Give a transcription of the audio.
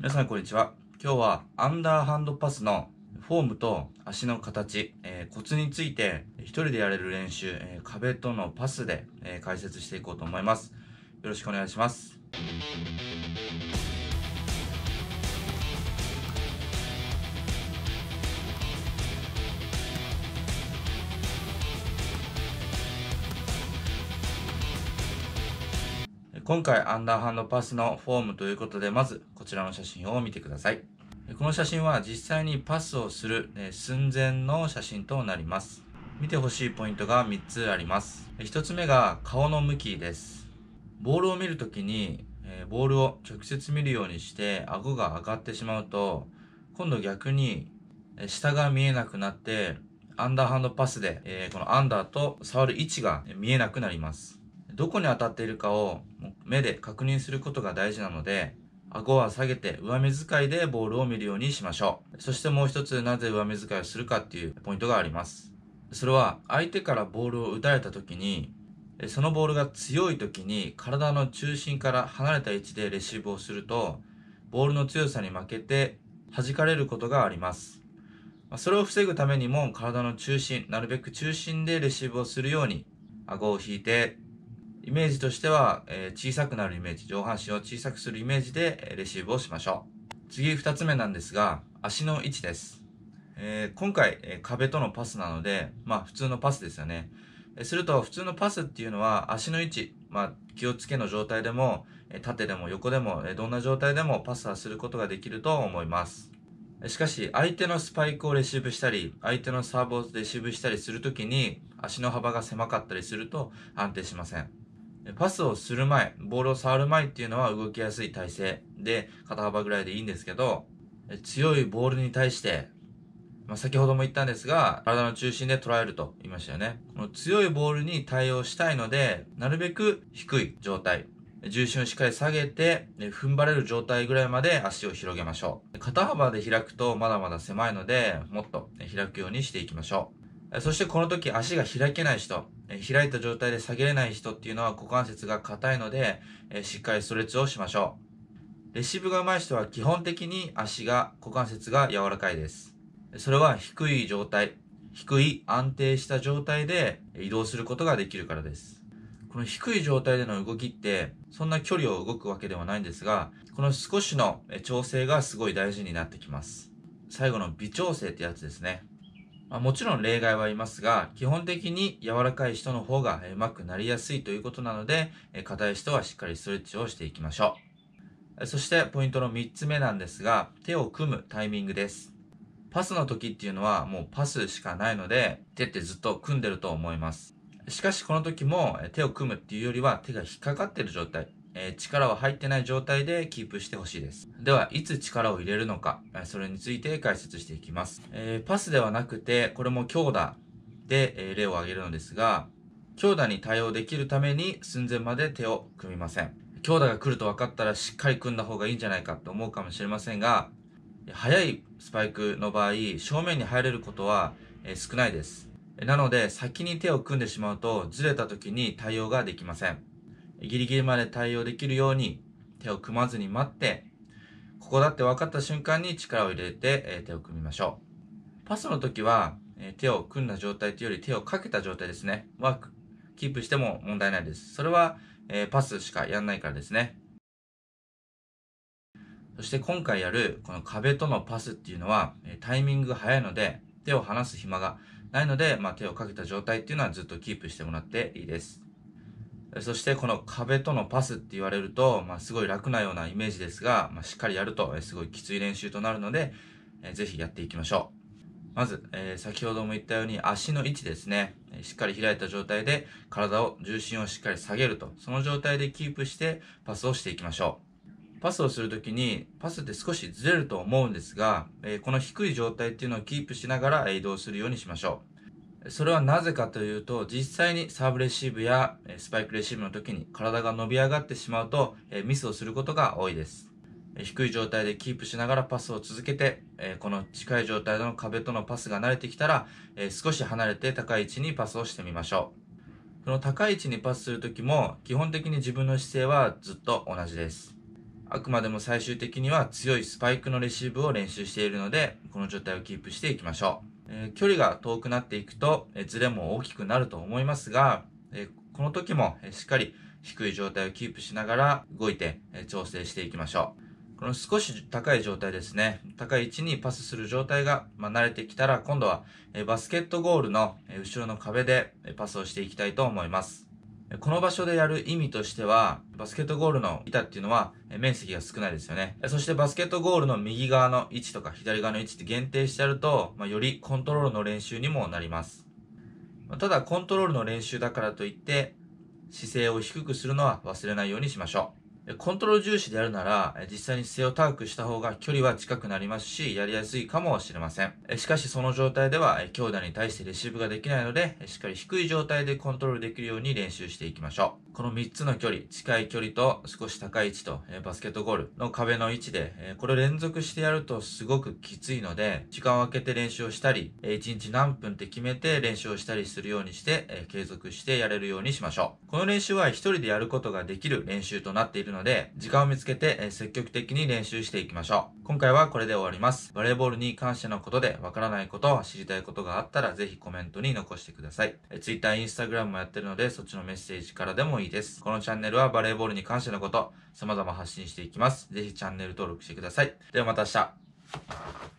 皆さんこんにちは。今日はアンダーハンドパスのフォームと足の形、えー、コツについて一人でやれる練習、えー、壁とのパスで、えー、解説していこうと思います。よろしくお願いします。今回アンダーハンドパスのフォームということで、まずこちらの写真を見てください。この写真は実際にパスをする寸前の写真となります。見てほしいポイントが3つあります。1つ目が顔の向きです。ボールを見るときに、ボールを直接見るようにして顎が上がってしまうと、今度逆に下が見えなくなって、アンダーハンドパスで、このアンダーと触る位置が見えなくなります。どこに当たっているかを目で確認することが大事なので、顎は下げて上目遣いでボールを見るようにしましょう。そしてもう一つなぜ上目遣いをするかっていうポイントがあります。それは相手からボールを打たれた時に、そのボールが強い時に体の中心から離れた位置でレシーブをすると、ボールの強さに負けて弾かれることがあります。それを防ぐためにも体の中心、なるべく中心でレシーブをするように、顎を引いてイメージとしては、え小さくなるイメージ、上半身を小さくするイメージでレシーブをしましょう。次2つ目なんですが、足の位置です。えー、今回、え壁とのパスなので、まあ普通のパスですよね。えすると普通のパスっていうのは足の位置、まあ気をつけの状態でも、え縦でも横でも、えどんな状態でもパスはすることができると思います。しかし、相手のスパイクをレシーブしたり、相手のサーブをレシーブしたりするときに、足の幅が狭かったりすると安定しません。パスをする前、ボールを触る前っていうのは動きやすい体勢で、肩幅ぐらいでいいんですけど、強いボールに対して、まあ、先ほども言ったんですが、体の中心で捉えると言いましたよね。この強いボールに対応したいので、なるべく低い状態、重心をしっかり下げて、踏ん張れる状態ぐらいまで足を広げましょう。肩幅で開くとまだまだ狭いので、もっと開くようにしていきましょう。そしてこの時足が開けない人、開いた状態で下げれない人っていうのは股関節が硬いので、しっかりストレッチをしましょう。レシーブが上手い人は基本的に足が、股関節が柔らかいです。それは低い状態、低い安定した状態で移動することができるからです。この低い状態での動きって、そんな距離を動くわけではないんですが、この少しの調整がすごい大事になってきます。最後の微調整ってやつですね。まあ、もちろん例外はいますが、基本的に柔らかい人の方がうまくなりやすいということなので、硬い人はしっかりストレッチをしていきましょう。そしてポイントの3つ目なんですが、手を組むタイミングです。パスの時っていうのはもうパスしかないので、手ってずっと組んでると思います。しかしこの時も手を組むっていうよりは手が引っかかってる状態。えー、力は入ってない状態でキープしてほしいです。では、いつ力を入れるのか、それについて解説していきます。えー、パスではなくて、これも強打で、えー、例を挙げるのですが、強打に対応できるために寸前まで手を組みません。強打が来ると分かったらしっかり組んだ方がいいんじゃないかと思うかもしれませんが、速いスパイクの場合、正面に入れることは、え少ないです。なので、先に手を組んでしまうと、ずれた時に対応ができません。ギリギリまで対応できるように手を組まずに待って、ここだって分かった瞬間に力を入れて、え手を組みましょう。パスの時は、え手を組んだ状態というより手をかけた状態ですね。は、キープしても問題ないです。それは、えパスしかやんないからですね。そして今回やるこの壁とのパスっていうのは、えタイミングが早いので手を離す暇がないので、まあ、手をかけた状態っていうのはずっとキープしてもらっていいです。そしてこの壁とのパスって言われると、まあ、すごい楽なようなイメージですが、まあ、しっかりやるとすごいきつい練習となるので、えー、ぜひやっていきましょう。まず、えー、先ほども言ったように足の位置ですね。しっかり開いた状態で体を、重心をしっかり下げると。その状態でキープしてパスをしていきましょう。パスをするときに、パスって少しずれると思うんですが、えー、この低い状態っていうのをキープしながら移動するようにしましょう。それはなぜかというと、実際にサーブレシーブやスパイクレシーブの時に体が伸び上がってしまうと、ミスをすることが多いです。低い状態でキープしながらパスを続けて、この近い状態の壁とのパスが慣れてきたら、少し離れて高い位置にパスをしてみましょう。その高い位置にパスする時も、基本的に自分の姿勢はずっと同じです。あくまでも最終的には強いスパイクのレシーブを練習しているので、この状態をキープしていきましょう。えー、距離が遠くなっていくと、えー、ズレも大きくなると思いますが、えー、この時も、えしっかり低い状態をキープしながら動いて、え調整していきましょう。この少し高い状態ですね。高い位置にパスする状態が、まあ、慣れてきたら今度は、えバスケットゴールの、え後ろの壁で、えパスをしていきたいと思います。この場所でやる意味としては、バスケットゴールの板っていうのは面積が少ないですよね。そしてバスケットゴールの右側の位置とか左側の位置って限定してやると、まあ、よりコントロールの練習にもなります。ただ、コントロールの練習だからといって、姿勢を低くするのは忘れないようにしましょう。コントロール重視であるなら、実際に姿勢を高くした方が距離は近くなりますし、やりやすいかもしれません。しかしその状態では、強打に対してレシーブができないので、しっかり低い状態でコントロールできるように練習していきましょう。この3つの距離、近い距離と少し高い位置と、えバスケットゴールの壁の位置で、えこれ連続してやるとすごくきついので、時間を空けて練習をしたり、え1日何分って決めて練習をしたりするようにして、え継続してやれるようにしましょう。この練習は1人でやることができる練習となっているので、時間を見つけて、え積極的に練習していきましょう。今回はこれで終わります。バレーボールに関してのことでわからないことを知りたいことがあったら、ぜひコメントに残してください。え Twitter、Instagram もやってるので、そっちのメッセージからでもいいです。このチャンネルはバレーボールに関してのこと、様々発信していきます。ぜひチャンネル登録してください。ではまた明日。